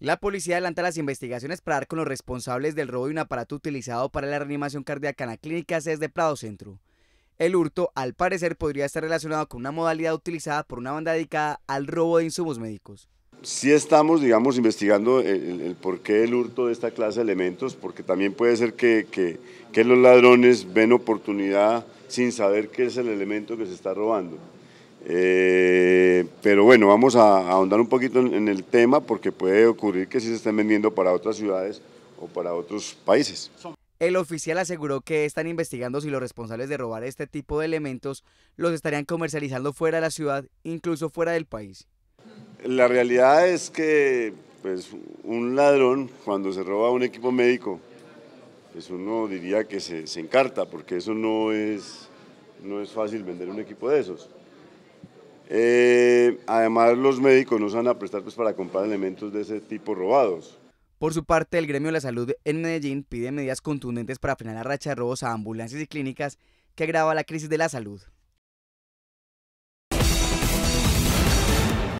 La policía adelanta las investigaciones para dar con los responsables del robo de un aparato utilizado para la reanimación cardíaca en la clínica CES de Prado Centro. El hurto, al parecer, podría estar relacionado con una modalidad utilizada por una banda dedicada al robo de insumos médicos. Sí estamos, digamos, investigando el, porqué del hurto de esta clase de elementos, porque también puede ser que, que, los ladrones ven oportunidad sin saber qué es el elemento que se está robando. Eh, pero bueno, vamos a, ahondar un poquito en, el tema porque puede ocurrir que sí se estén vendiendo para otras ciudades o para otros países. El oficial aseguró que están investigando si los responsables de robar este tipo de elementos los estarían comercializando fuera de la ciudad, incluso fuera del país. La realidad es que pues, un ladrón cuando se roba un equipo médico, pues uno diría que se, se encarta porque eso no es, no es fácil vender un equipo de esos. Eh, además, los médicos no se van a prestar pues, para comprar elementos de ese tipo robados. Por su parte, el Gremio de la Salud en Medellín pide medidas contundentes para frenar la racha de robos a ambulancias y clínicas que agrava la crisis de la salud.